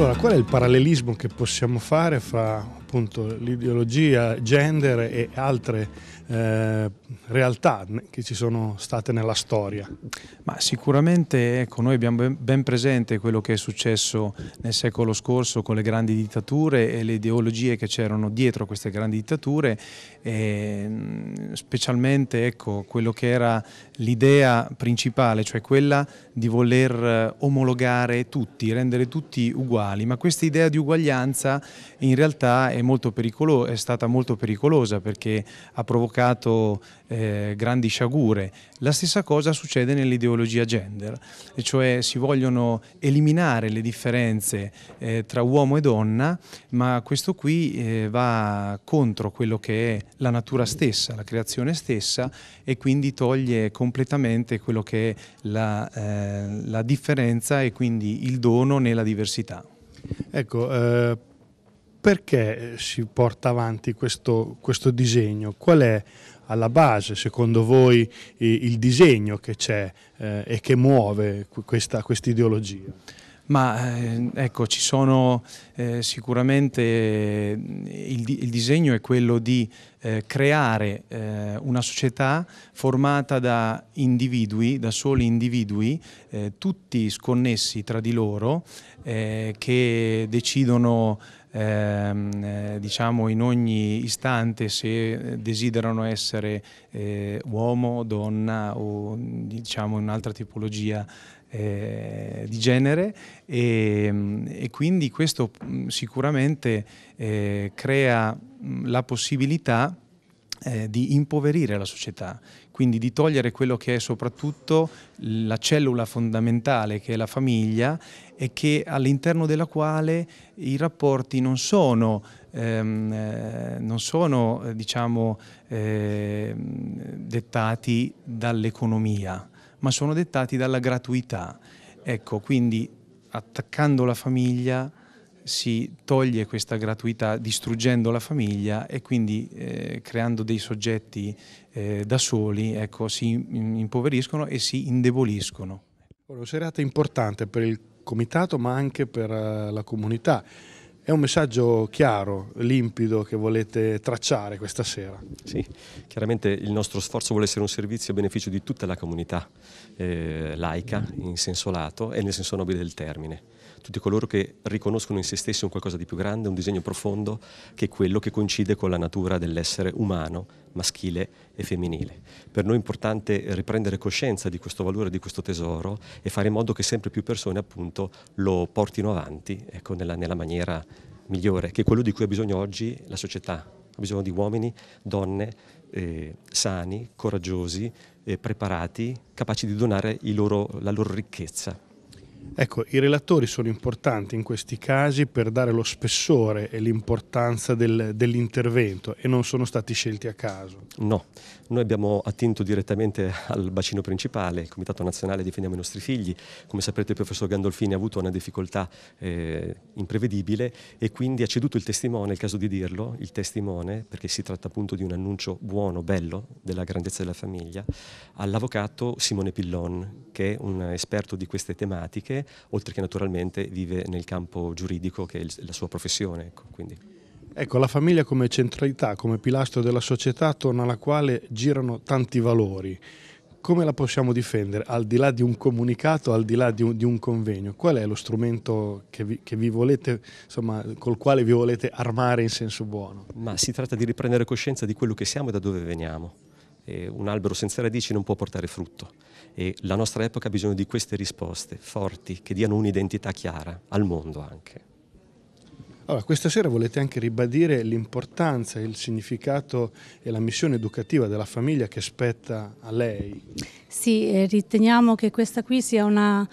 Allora, qual è il parallelismo che possiamo fare fra appunto l'ideologia, gender e altre eh, realtà che ci sono state nella storia. Ma sicuramente ecco, noi abbiamo ben presente quello che è successo nel secolo scorso con le grandi dittature e le ideologie che c'erano dietro queste grandi dittature, e, mm, specialmente ecco, quello che era l'idea principale, cioè quella di voler eh, omologare tutti, rendere tutti uguali, ma questa idea di uguaglianza in realtà è è, molto è, stata molto pericolosa perché ha provocato eh, grandi sciagure. La stessa cosa succede nell'ideologia gender, e cioè si vogliono eliminare le differenze eh, tra uomo e donna, ma questo qui eh, va contro quello che è la natura stessa, la creazione stessa e quindi toglie completamente quello che è la, eh, la differenza e quindi il dono nella diversità. Ecco, eh, perché eh, si porta avanti questo, questo, disegno? Qual è alla base, secondo voi, il disegno che c'è eh, e che muove questa ideologia? Ma eh, ecco, ci sono eh, sicuramente eh, il, il, disegno è quello di eh, creare eh, una società formata da individui, da soli individui, tutti sconnessi tra di loro, che decidono ehm, eh, diciamo in ogni istante se eh, desiderano essere eh, uomo, donna o diciamo un'altra tipologia eh, di genere e, ehm, e, quindi questo mm, sicuramente eh, crea mm, la possibilità eh, di impoverire la società quindi di togliere quello che è soprattutto la cellula fondamentale che è la famiglia e che all'interno della quale i rapporti non sono, ehm, eh, non sono eh, diciamo, ehm, dettati dall'economia, ma sono dettati dalla gratuità. Ecco, quindi attaccando la famiglia si toglie questa gratuità distruggendo la famiglia e quindi eh, creando dei soggetti eh, da soli ecco, si impoveriscono e si indeboliscono. Una serata importante per il comitato ma anche per eh, la comunità. È un messaggio chiaro, limpido che volete tracciare questa sera? Sì, chiaramente il nostro sforzo vuole essere un servizio a beneficio di tutta la comunità eh, laica in senso lato e nel senso nobile del termine tutti coloro che riconoscono in se stessi un qualcosa di più grande, un disegno profondo, che è quello che coincide con la natura dell'essere umano, maschile e femminile. Per noi è importante riprendere coscienza di questo valore, di questo tesoro e fare in modo che sempre più persone appunto lo portino avanti ecco, nella, nella maniera migliore, che è quello di cui ha bisogno oggi la società, ha bisogno di uomini, donne eh, sani, coraggiosi, eh, preparati, capaci di donare loro, la loro ricchezza Ecco, i relatori sono importanti in questi casi per dare lo spessore e l'importanza del, dell'intervento e non sono stati scelti a caso. No, noi abbiamo attinto direttamente al bacino principale, il Comitato Nazionale Difendiamo i nostri figli. Come saprete il professor Gandolfini ha avuto una difficoltà eh, imprevedibile e quindi ha ceduto il testimone, è il caso di dirlo, il testimone, perché si tratta appunto di un annuncio buono, bello, della grandezza della famiglia, all'avvocato Simone Pillon, che è un esperto di queste tematiche tecniche, oltre che naturalmente vive nel campo giuridico che è la sua professione. Ecco, ecco, la famiglia come centralità, come pilastro della società attorno alla quale girano tanti valori come la possiamo difendere al di là di un comunicato, al di là di un, di un convegno? Qual è lo strumento che vi, che vi volete, insomma, col quale vi volete armare in senso buono? Ma si tratta di riprendere coscienza di quello che siamo e da dove veniamo. E un albero senza radici non può portare frutto. E la nostra epoca ha bisogno di queste risposte forti, che diano un'identità chiara al mondo anche. Allora, questa sera volete anche ribadire l'importanza, il significato e la missione educativa della famiglia che spetta a lei. Sì, riteniamo che questa qui sia una,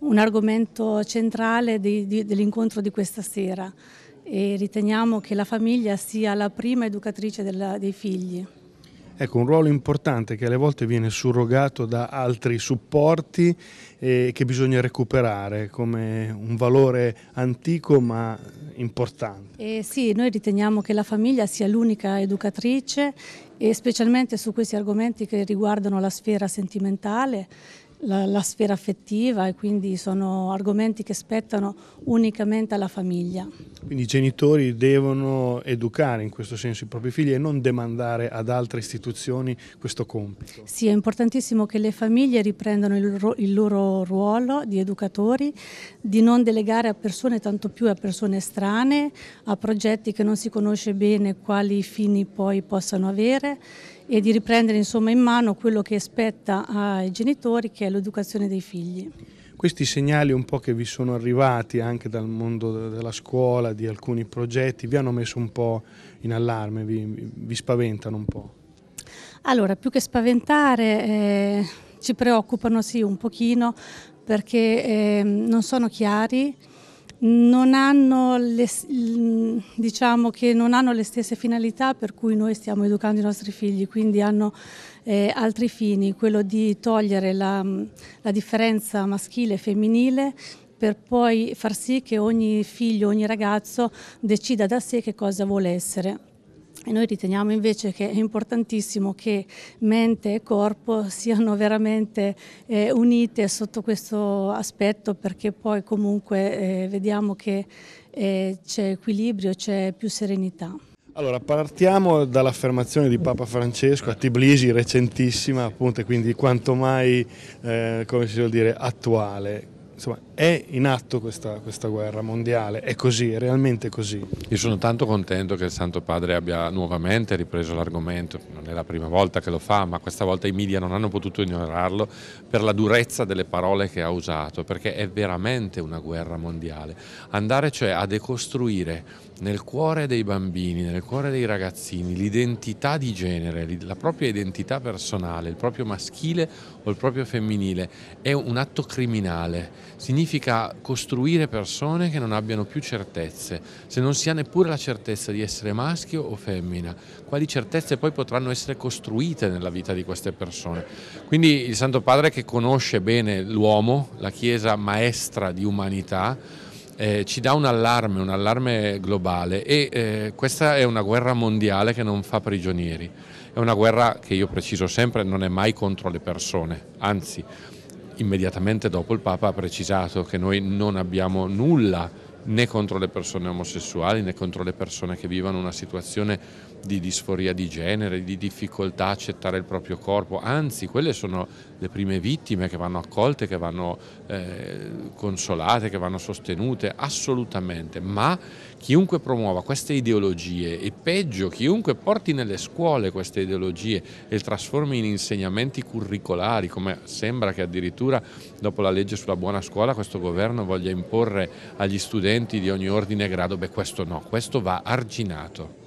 un argomento centrale dell'incontro di questa sera e riteniamo che la famiglia sia la prima educatrice della, dei figli. Ecco, un ruolo importante che alle volte viene surrogato da altri supporti e eh, che bisogna recuperare come un valore antico ma importante. Eh sì, noi riteniamo che la famiglia sia l'unica educatrice e specialmente su questi argomenti che riguardano la sfera sentimentale la, la sfera affettiva e quindi sono argomenti che spettano unicamente alla famiglia. Quindi i genitori devono educare in questo senso i propri figli e non demandare ad altre istituzioni questo compito. Sì, è importantissimo che le famiglie riprendano il loro, il loro ruolo di educatori, di non delegare a persone, tanto più a persone strane, a progetti che non si conosce bene quali fini poi possano avere e di riprendere insomma, in mano quello che spetta ai genitori, che è l'educazione dei figli. Questi segnali un po' che vi sono arrivati anche dal mondo della scuola, di alcuni progetti, vi hanno messo un po' in allarme, vi, vi spaventano un po'? Allora, più che spaventare, eh, ci preoccupano sì un pochino perché eh, non sono chiari non hanno le, diciamo che non hanno le stesse finalità per cui noi stiamo educando i nostri figli, quindi hanno eh, altri fini, quello di togliere la, mm, la differenza maschile e femminile per poi far sì che ogni figlio, ogni ragazzo decida da sé che cosa vuole essere. E noi riteniamo invece che è importantissimo che mente e corpo siano veramente eh, unite sotto questo aspetto perché poi comunque eh, vediamo che eh, c'è equilibrio, c'è più serenità. Allora partiamo dall'affermazione di Papa Francesco a Tbilisi recentissima appunto e quindi quanto mai eh, come si vuol dire attuale insomma, è in atto questa, questa, guerra mondiale, è così, è realmente così. Io sono tanto contento che il Santo Padre abbia nuovamente ripreso l'argomento, non è la prima volta che lo fa, ma questa volta i media non hanno potuto ignorarlo per la durezza delle parole che ha usato, perché è veramente una guerra mondiale. Andare cioè a decostruire nel cuore dei bambini, nel cuore dei ragazzini, l'identità di genere, la propria identità personale, il proprio maschile o il proprio femminile è un atto criminale, significa costruire persone che non abbiano più certezze, se non si ha neppure la certezza di essere maschio o femmina, quali certezze poi potranno essere costruite nella vita di queste persone. Quindi il Santo Padre che conosce bene l'uomo, la Chiesa maestra di umanità, eh, ci dà un allarme, un allarme globale e eh, questa è una guerra mondiale che non fa prigionieri. È una guerra che io preciso sempre non è mai contro le persone, anzi immediatamente dopo il Papa ha precisato che noi non abbiamo nulla né contro le persone omosessuali né contro le persone che vivono una situazione di disforia di genere, di difficoltà a accettare il proprio corpo, anzi quelle sono le prime vittime che vanno accolte, che vanno eh, consolate, che vanno sostenute, assolutamente, ma Chiunque promuova queste ideologie e peggio, chiunque porti nelle scuole queste ideologie e le trasformi in insegnamenti curricolari, come sembra che addirittura dopo la legge sulla buona scuola questo governo voglia imporre agli studenti di ogni ordine e grado, beh questo no, questo va arginato.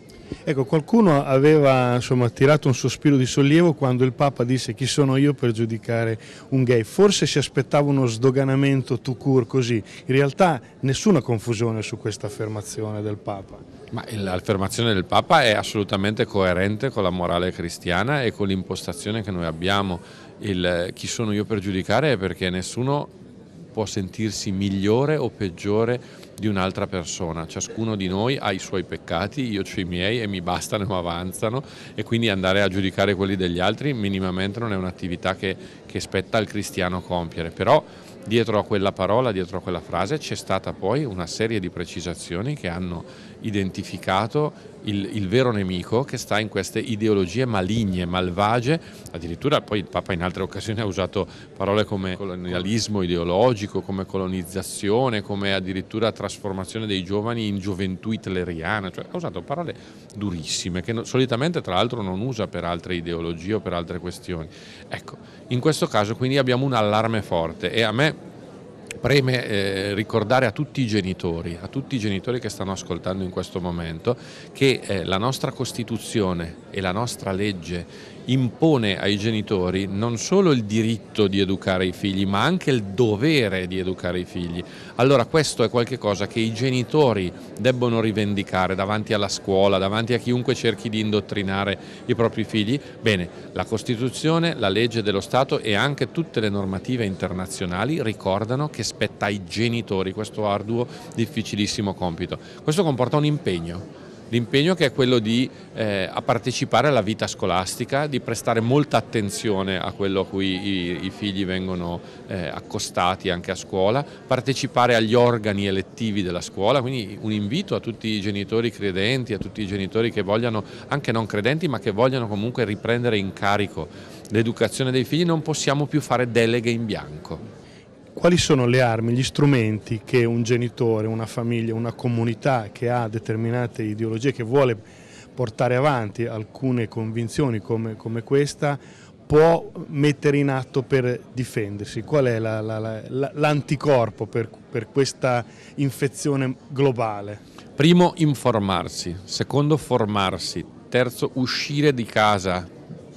Ecco, qualcuno aveva insomma, tirato un sospiro di sollievo quando il Papa disse chi sono io per giudicare un gay. Forse si aspettava uno sdoganamento tout court così. In realtà nessuna confusione su questa affermazione del Papa. Ma l'affermazione del Papa è assolutamente coerente con la morale cristiana e con l'impostazione che noi abbiamo. Il, chi sono io per giudicare è perché nessuno può sentirsi migliore o peggiore di un'altra persona. Ciascuno di noi ha i suoi peccati, io ho i miei e mi bastano e avanzano e quindi andare a giudicare quelli degli altri minimamente non è un'attività che, che spetta al cristiano compiere. Però dietro a quella parola, dietro a quella frase c'è stata poi una serie di precisazioni che hanno identificato il, il, vero nemico che sta in queste ideologie maligne, malvagie, addirittura poi il Papa in altre occasioni ha usato parole come colonialismo ideologico, come colonizzazione, come addirittura trasformazione dei giovani in gioventù hitleriana, cioè ha usato parole durissime che non, solitamente tra l'altro non usa per altre ideologie o per altre questioni. Ecco, in questo caso quindi abbiamo un allarme forte e a me preme eh, ricordare a tutti i genitori, a tutti i genitori che stanno ascoltando in questo momento, che eh, la nostra Costituzione e la nostra legge impone ai genitori non solo il diritto di educare i figli, ma anche il dovere di educare i figli. Allora questo è qualcosa che i genitori debbono rivendicare davanti alla scuola, davanti a chiunque cerchi di indottrinare i propri figli. Bene, la Costituzione, la legge dello Stato e anche tutte le normative internazionali ricordano che spetta ai genitori questo arduo, difficilissimo compito. Questo comporta un impegno l'impegno che è quello di eh, partecipare alla vita scolastica, di prestare molta attenzione a quello a cui i, i figli vengono eh, accostati anche a scuola, partecipare agli organi elettivi della scuola, quindi un invito a tutti i genitori credenti, a tutti i genitori che vogliano, anche non credenti, ma che vogliono comunque riprendere in carico l'educazione dei figli, non possiamo più fare deleghe in bianco quali sono le armi, gli strumenti che un genitore, una famiglia, una comunità che ha determinate ideologie, che vuole portare avanti alcune convinzioni come, come questa, può mettere in atto per difendersi? Qual è la, la, la, l'anticorpo per, per questa infezione globale? Primo, informarsi. Secondo, formarsi. Terzo, uscire di casa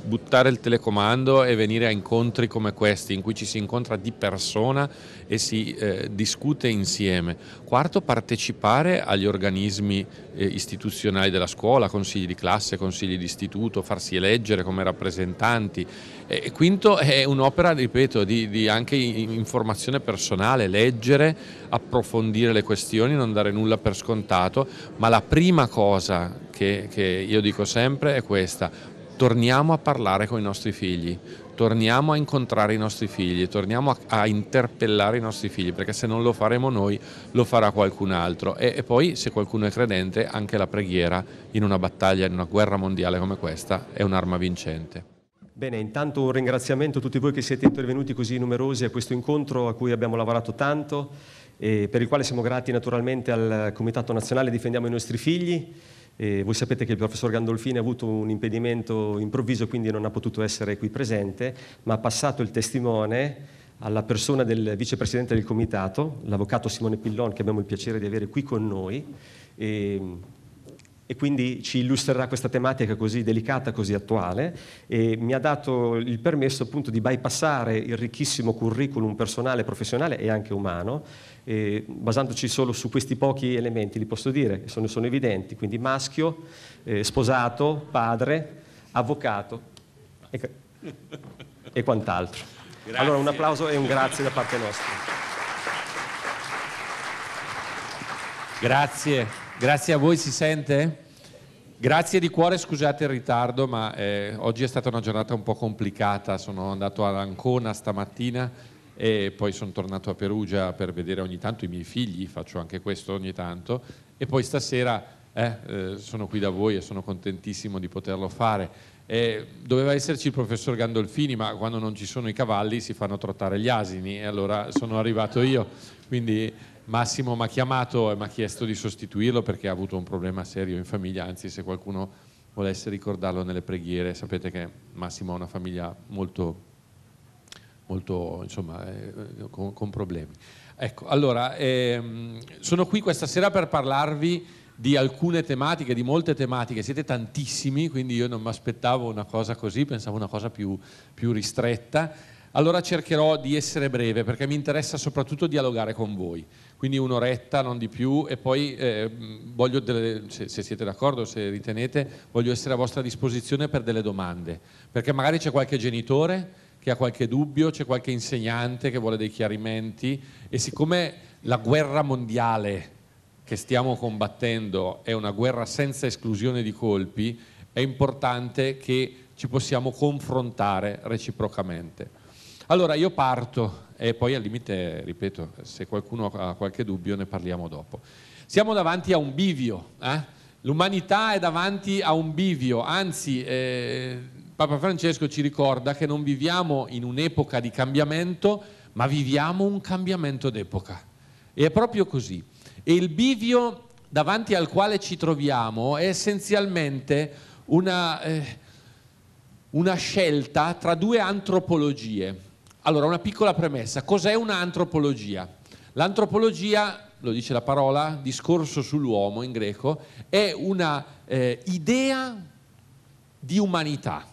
buttare il telecomando e venire a incontri come questi in cui ci si incontra di persona e si eh, discute insieme. Quarto, partecipare agli organismi eh, istituzionali della scuola, consigli di classe, consigli di istituto, farsi eleggere come rappresentanti. E quinto, è un'opera, ripeto, di, di anche informazione personale, leggere, approfondire le questioni, non dare nulla per scontato, ma la prima cosa che, che io dico sempre è questa, torniamo a parlare con i nostri figli, torniamo a incontrare i nostri figli, torniamo a, a, interpellare i nostri figli, perché se non lo faremo noi lo farà qualcun altro. E, e, poi se qualcuno è credente, anche la preghiera in una battaglia, in una guerra mondiale come questa, è un'arma vincente. Bene, intanto un ringraziamento a tutti voi che siete intervenuti così numerosi a questo incontro a cui abbiamo lavorato tanto e per il quale siamo grati naturalmente al Comitato Nazionale Difendiamo i nostri figli e voi sapete che il professor Gandolfini ha avuto un impedimento improvviso, quindi non ha potuto essere qui presente, ma ha passato il testimone alla persona del vicepresidente del comitato, l'avvocato Simone Pillon, che abbiamo il piacere di avere qui con noi. E e quindi ci illustrerà questa tematica così delicata, così attuale e mi ha dato il permesso appunto di bypassare il ricchissimo curriculum personale, professionale e anche umano, e basandoci solo su questi pochi elementi, li posso dire, sono, sono evidenti, quindi maschio, eh, sposato, padre, avvocato e, e quant'altro. Grazie. Allora un applauso e un grazie da parte nostra. Grazie. Grazie a voi, si sente? Grazie di cuore, scusate il ritardo, ma eh, oggi è stata una giornata un po' complicata. Sono andato ad Ancona stamattina e poi sono tornato a Perugia per vedere ogni tanto i miei figli, faccio anche questo ogni tanto, e poi stasera eh, eh, sono qui da voi e sono contentissimo di poterlo fare. Eh, doveva esserci il professor Gandolfini, ma quando non ci sono i cavalli si fanno trottare gli asini e allora sono arrivato io. Quindi Massimo mi ha chiamato e mi ha chiesto di sostituirlo perché ha avuto un problema serio in famiglia, anzi se qualcuno volesse ricordarlo nelle preghiere, sapete che Massimo ha una famiglia molto, molto insomma, eh, con, con, problemi. Ecco, allora, ehm, sono qui questa sera per parlarvi di alcune tematiche, di molte tematiche, siete tantissimi, quindi io non mi aspettavo una cosa così, pensavo una cosa più, più ristretta. Allora cercherò di essere breve perché mi interessa soprattutto dialogare con voi quindi un'oretta, non di più, e poi eh, voglio, delle, se, se, siete d'accordo, se ritenete, voglio essere a vostra disposizione per delle domande, perché magari c'è qualche genitore che ha qualche dubbio, c'è qualche insegnante che vuole dei chiarimenti e siccome la guerra mondiale che stiamo combattendo è una guerra senza esclusione di colpi, è importante che ci possiamo confrontare reciprocamente. Allora io parto e poi al limite, ripeto, se qualcuno ha qualche dubbio ne parliamo dopo. Siamo davanti a un bivio, eh? l'umanità è davanti a un bivio, anzi eh, Papa Francesco ci ricorda che non viviamo in un'epoca di cambiamento, ma viviamo un cambiamento d'epoca. E è proprio così. E il bivio davanti al quale ci troviamo è essenzialmente una, eh, una scelta tra due antropologie allora, una piccola premessa. Cos'è un'antropologia? L'antropologia, lo dice la parola, discorso sull'uomo in greco, è una eh, idea di umanità.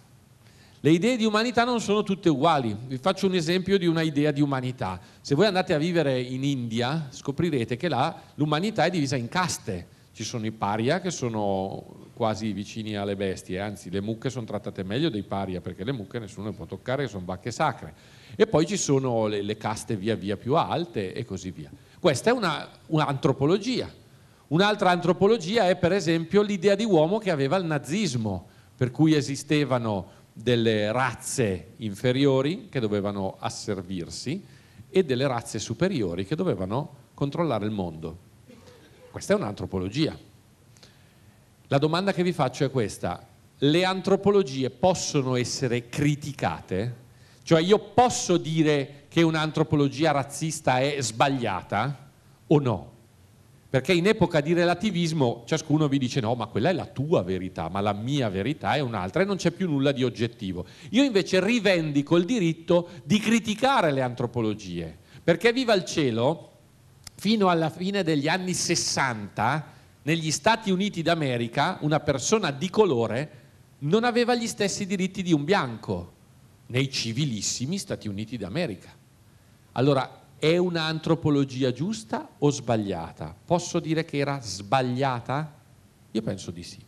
Le idee di umanità non sono tutte uguali. Vi faccio un esempio di una idea di umanità. Se voi andate a vivere in India, scoprirete che là l'umanità è divisa in caste. Ci sono i paria che sono quasi vicini alle bestie, anzi le mucche sono trattate meglio dei paria perché le mucche nessuno le può toccare, sono vacche sacre e poi ci sono le, le caste via via più alte e così via. Questa è un'antropologia. Un'altra antropologia è per esempio l'idea di uomo che aveva il nazismo, per cui esistevano delle razze inferiori che dovevano asservirsi e delle razze superiori che dovevano controllare il mondo. Questa è un'antropologia. La domanda che vi faccio è questa. Le antropologie possono essere criticate? Cioè io posso dire che un'antropologia razzista è sbagliata o no? Perché in epoca di relativismo ciascuno vi dice no, ma quella è la tua verità, ma la mia verità è un'altra e non c'è più nulla di oggettivo. Io invece rivendico il diritto di criticare le antropologie, perché viva il cielo, fino alla fine degli anni 60 negli Stati Uniti d'America una persona di colore non aveva gli stessi diritti di un bianco nei civilissimi Stati Uniti d'America. Allora, è un'antropologia giusta o sbagliata? Posso dire che era sbagliata? Io penso di sì.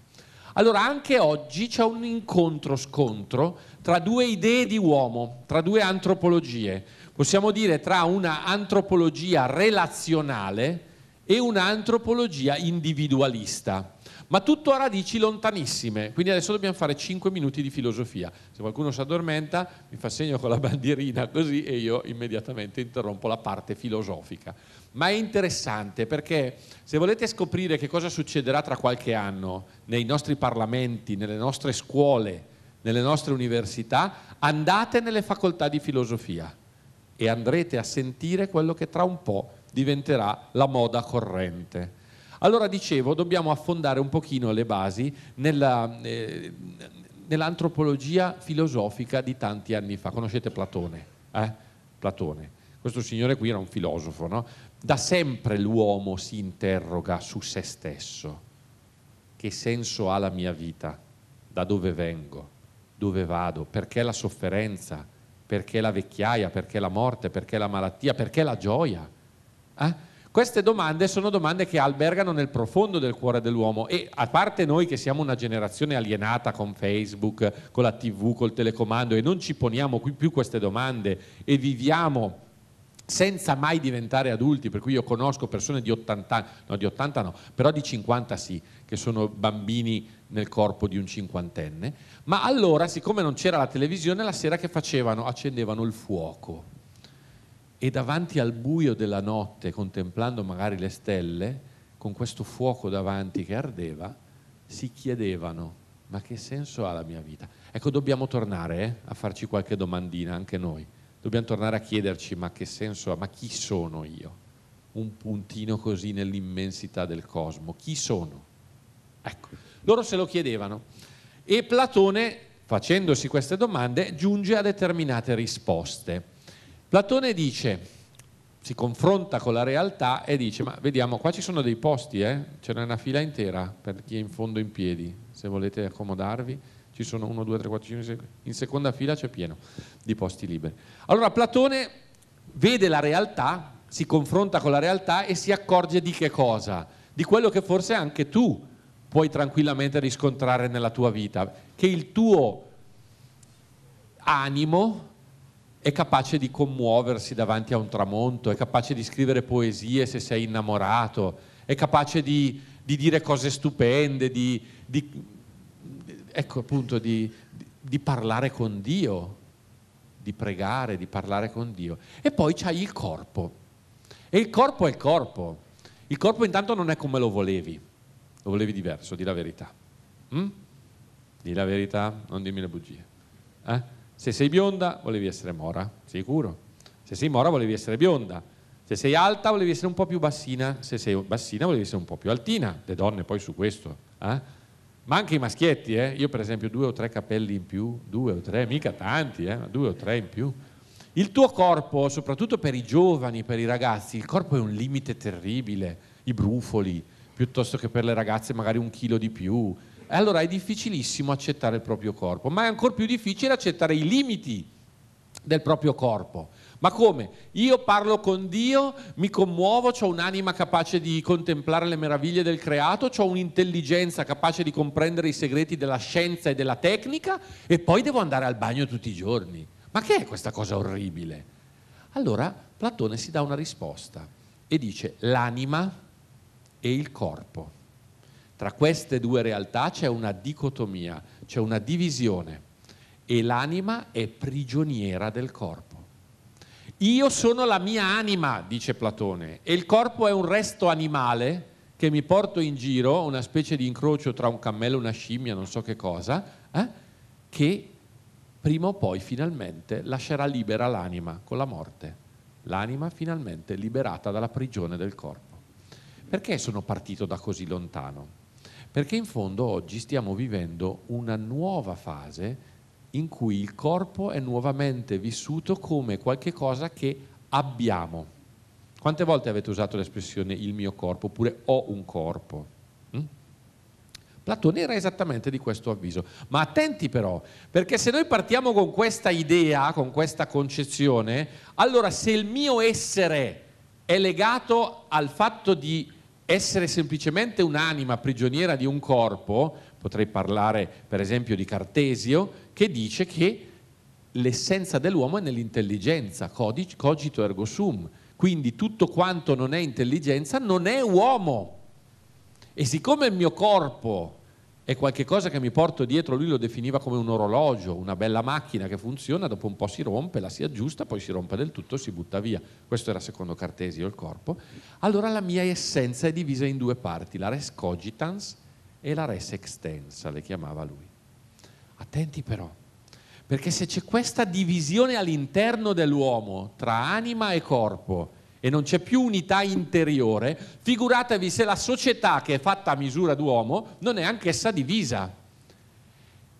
Allora, anche oggi c'è un incontro-scontro tra due idee di uomo, tra due antropologie. Possiamo dire tra una antropologia relazionale e un'antropologia individualista ma tutto ha radici lontanissime, quindi adesso dobbiamo fare 5 minuti di filosofia. Se qualcuno si addormenta mi fa segno con la bandierina così e io immediatamente interrompo la parte filosofica. Ma è interessante perché se volete scoprire che cosa succederà tra qualche anno nei nostri parlamenti, nelle nostre scuole, nelle nostre università, andate nelle facoltà di filosofia e andrete a sentire quello che tra un po' diventerà la moda corrente allora dicevo, dobbiamo affondare un pochino le basi nella, eh, nell'antropologia filosofica di tanti anni fa. Conoscete Platone? Eh? Platone. Questo signore qui era un filosofo, no? Da sempre l'uomo si interroga su se stesso. Che senso ha la mia vita? Da dove vengo? Dove vado? Perché la sofferenza? Perché la vecchiaia? Perché la morte? Perché la malattia? Perché la gioia? Eh? Queste domande sono domande che albergano nel profondo del cuore dell'uomo e a parte noi che siamo una generazione alienata con Facebook, con la TV, col telecomando e non ci poniamo qui più queste domande e viviamo senza mai diventare adulti, per cui io conosco persone di 80, anni, no di 80 no, però di 50 sì, che sono bambini nel corpo di un cinquantenne, ma allora siccome non c'era la televisione, la sera che facevano? Accendevano il fuoco e davanti al buio della notte, contemplando magari le stelle, con questo fuoco davanti che ardeva, si chiedevano ma che senso ha la mia vita? Ecco, dobbiamo tornare eh, a farci qualche domandina anche noi, dobbiamo tornare a chiederci ma che senso ha, ma chi sono io? Un puntino così nell'immensità del cosmo, chi sono? Ecco, loro se lo chiedevano e Platone, facendosi queste domande, giunge a determinate risposte. Platone dice, si confronta con la realtà e dice, ma vediamo, qua ci sono dei posti, eh? c'era una fila intera per chi è in fondo in piedi, se volete accomodarvi, ci sono 1, 2, 3, 4, 5, in seconda fila c'è pieno di posti liberi. Allora Platone vede la realtà, si confronta con la realtà e si accorge di che cosa? Di quello che forse anche tu puoi tranquillamente riscontrare nella tua vita, che il tuo animo è capace di commuoversi davanti a un tramonto, è capace di scrivere poesie se sei innamorato, è capace di, di dire cose stupende, di, di, ecco, appunto, di, parlare con Dio, di pregare, di parlare con Dio. E poi c'hai il corpo. E il corpo è il corpo. Il corpo intanto non è come lo volevi, lo volevi diverso, di la verità. Mm? Di la verità, non dimmi le bugie. Eh? Se sei bionda volevi essere mora, sicuro. Se sei mora volevi essere bionda. Se sei alta volevi essere un po' più bassina. Se sei bassina volevi essere un po' più altina. Le donne poi su questo. Eh? Ma anche i maschietti, eh? io per esempio due o tre capelli in più, due o tre, mica tanti, eh? due o tre in più. Il tuo corpo, soprattutto per i giovani, per i ragazzi, il corpo è un limite terribile, i brufoli, piuttosto che per le ragazze magari un chilo di più, allora è difficilissimo accettare il proprio corpo, ma è ancora più difficile accettare i limiti del proprio corpo. Ma come? Io parlo con Dio, mi commuovo, ho un'anima capace di contemplare le meraviglie del creato, ho un'intelligenza capace di comprendere i segreti della scienza e della tecnica e poi devo andare al bagno tutti i giorni. Ma che è questa cosa orribile? Allora Platone si dà una risposta e dice l'anima e il corpo. Tra queste due realtà c'è una dicotomia, c'è una divisione e l'anima è prigioniera del corpo. Io sono la mia anima, dice Platone, e il corpo è un resto animale che mi porto in giro, una specie di incrocio tra un cammello e una scimmia, non so che cosa, eh, che prima o poi finalmente lascerà libera l'anima con la morte. L'anima finalmente liberata dalla prigione del corpo. Perché sono partito da così lontano? Perché in fondo oggi stiamo vivendo una nuova fase in cui il corpo è nuovamente vissuto come qualcosa che abbiamo. Quante volte avete usato l'espressione il mio corpo oppure ho un corpo? Mm? Platone era esattamente di questo avviso. Ma attenti però, perché se noi partiamo con questa idea, con questa concezione, allora se il mio essere è legato al fatto di essere semplicemente un'anima prigioniera di un corpo, potrei parlare per esempio di Cartesio, che dice che l'essenza dell'uomo è nell'intelligenza, cogito ergo sum. Quindi tutto quanto non è intelligenza non è uomo. E siccome il mio corpo è qualcosa che mi porto dietro, lui lo definiva come un orologio, una bella macchina che funziona, dopo un po' si rompe, la si aggiusta, poi si rompe del tutto, si butta via. Questo era secondo Cartesio il corpo. Allora la mia essenza è divisa in due parti, la res cogitans e la res extensa, le chiamava lui. Attenti però, perché se c'è questa divisione all'interno dell'uomo tra anima e corpo, e non c'è più unità interiore, figuratevi se la società che è fatta a misura d'uomo non è anch'essa divisa.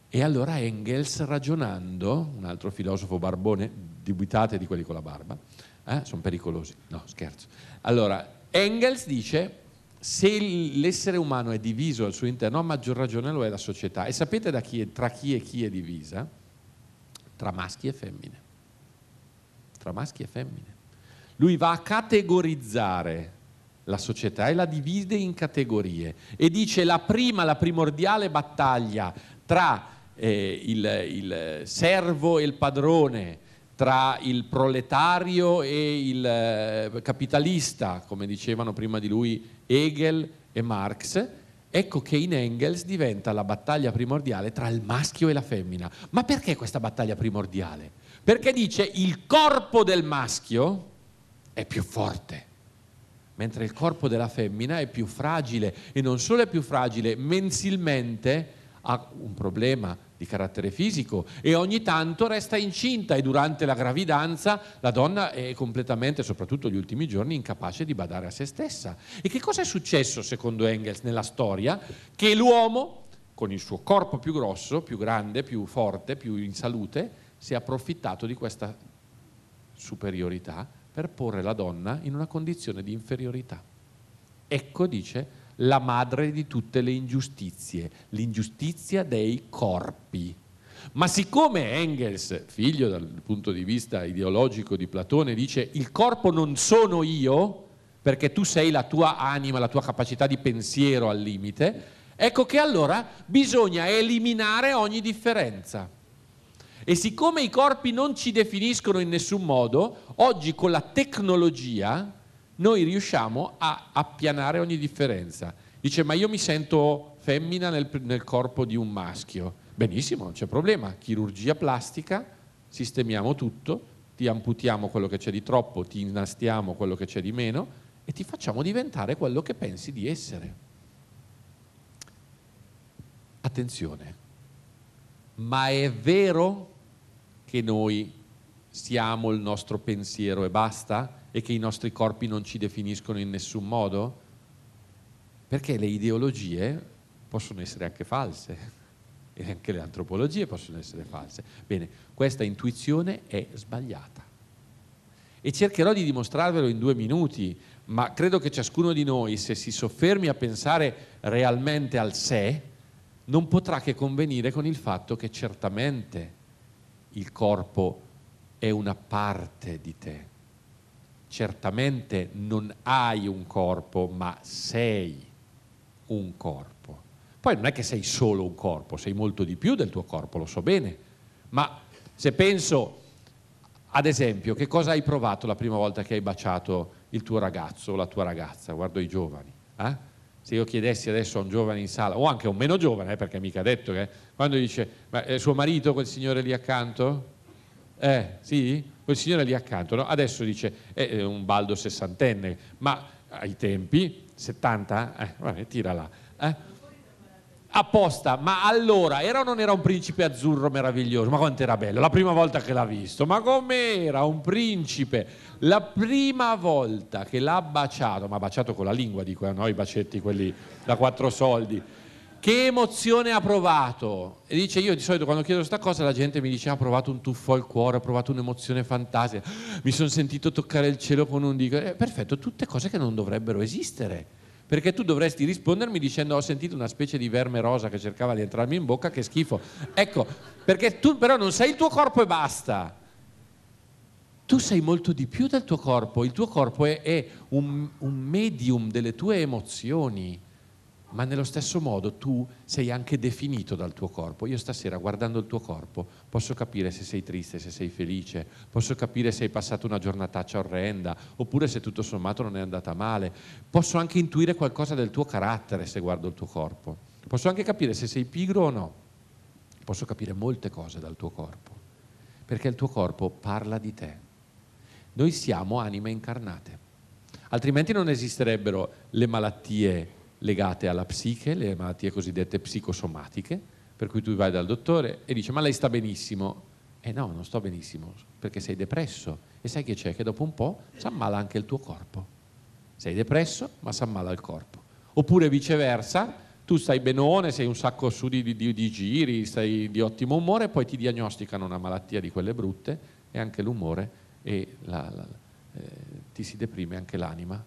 E allora Engels ragionando, un altro filosofo barbone, dubitate di quelli con la barba, eh? sono pericolosi, no scherzo. Allora Engels dice se l'essere umano è diviso al suo interno, a maggior ragione lo è la società. E sapete chi è, tra chi e chi è divisa? Tra maschi e femmine. Tra maschi e femmine. Lui va a categorizzare la società e la divide in categorie e dice la prima, la primordiale battaglia tra eh, il, il, servo e il padrone, tra il proletario e il eh, capitalista, come dicevano prima di lui Hegel e Marx, ecco che in Engels diventa la battaglia primordiale tra il maschio e la femmina. Ma perché questa battaglia primordiale? Perché dice il corpo del maschio, è più forte, mentre il corpo della femmina è più fragile e non solo è più fragile, mensilmente ha un problema di carattere fisico e ogni tanto resta incinta e durante la gravidanza la donna è completamente, soprattutto gli ultimi giorni, incapace di badare a se stessa. E che cosa è successo secondo Engels nella storia? Che l'uomo, con il suo corpo più grosso, più grande, più forte, più in salute, si è approfittato di questa superiorità per porre la donna in una condizione di inferiorità. Ecco, dice, la madre di tutte le ingiustizie, l'ingiustizia dei corpi. Ma siccome Engels, figlio dal punto di vista ideologico di Platone, dice il corpo non sono io, perché tu sei la tua anima, la tua capacità di pensiero al limite, ecco che allora bisogna eliminare ogni differenza. E siccome i corpi non ci definiscono in nessun modo, oggi con la tecnologia noi riusciamo a appianare ogni differenza. Dice, ma io mi sento femmina nel, nel corpo di un maschio. Benissimo, non c'è problema. Chirurgia plastica, sistemiamo tutto, ti amputiamo quello che c'è di troppo, ti innastiamo quello che c'è di meno e ti facciamo diventare quello che pensi di essere. Attenzione, ma è vero che noi siamo il nostro pensiero e basta? E che i nostri corpi non ci definiscono in nessun modo? Perché le ideologie possono essere anche false e anche le antropologie possono essere false. Bene, questa intuizione è sbagliata. E cercherò di dimostrarvelo in due minuti, ma credo che ciascuno di noi, se si soffermi a pensare realmente al sé, non potrà che convenire con il fatto che certamente il corpo è una parte di te. Certamente non hai un corpo, ma sei un corpo. Poi non è che sei solo un corpo, sei molto di più del tuo corpo, lo so bene, ma se penso, ad esempio, che cosa hai provato la prima volta che hai baciato il tuo ragazzo o la tua ragazza, guardo i giovani, eh? se io chiedessi adesso a un giovane in sala, o anche a un meno giovane, eh, perché mica ha detto che, quando dice, ma è eh, suo marito quel signore lì accanto? Eh, sì? Quel signore lì accanto, no? Adesso dice, è un baldo sessantenne, ma ai tempi, 70? Eh, vabbè, tira là. Eh? apposta, ma allora era o non era un principe azzurro meraviglioso? Ma quanto era bello, la prima volta che l'ha visto, ma com'era un principe? La prima volta che l'ha baciato, ma baciato con la lingua, dico, eh, no, i bacetti quelli da quattro soldi. Che emozione ha provato? E dice, io di solito quando chiedo questa cosa la gente mi dice, ha provato un tuffo al cuore, ha provato un'emozione fantastica, mi sono sentito toccare il cielo con un dico, Eh, perfetto, tutte cose che non dovrebbero esistere perché tu dovresti rispondermi dicendo ho sentito una specie di verme rosa che cercava di entrarmi in bocca, che schifo. Ecco, perché tu però non sei il tuo corpo e basta. Tu sei molto di più del tuo corpo, il tuo corpo è, è un, un medium delle tue emozioni ma nello stesso modo tu sei anche definito dal tuo corpo. Io stasera guardando il tuo corpo posso capire se sei triste, se sei felice, posso capire se hai passato una giornataccia orrenda oppure se tutto sommato non è andata male. Posso anche intuire qualcosa del tuo carattere se guardo il tuo corpo. Posso anche capire se sei pigro o no. Posso capire molte cose dal tuo corpo, perché il tuo corpo parla di te. Noi siamo anime incarnate, altrimenti non esisterebbero le malattie legate alla psiche, le malattie cosiddette psicosomatiche, per cui tu vai dal dottore e dici ma lei sta benissimo, e eh no, non sto benissimo, perché sei depresso e sai che c'è che dopo un po' si ammala anche il tuo corpo. Sei depresso ma si ammala il corpo. Oppure viceversa, tu stai benone, sei un sacco su di, di, di giri, stai di ottimo umore, poi ti diagnosticano una malattia di quelle brutte e anche l'umore e la, la, eh, ti si deprime anche l'anima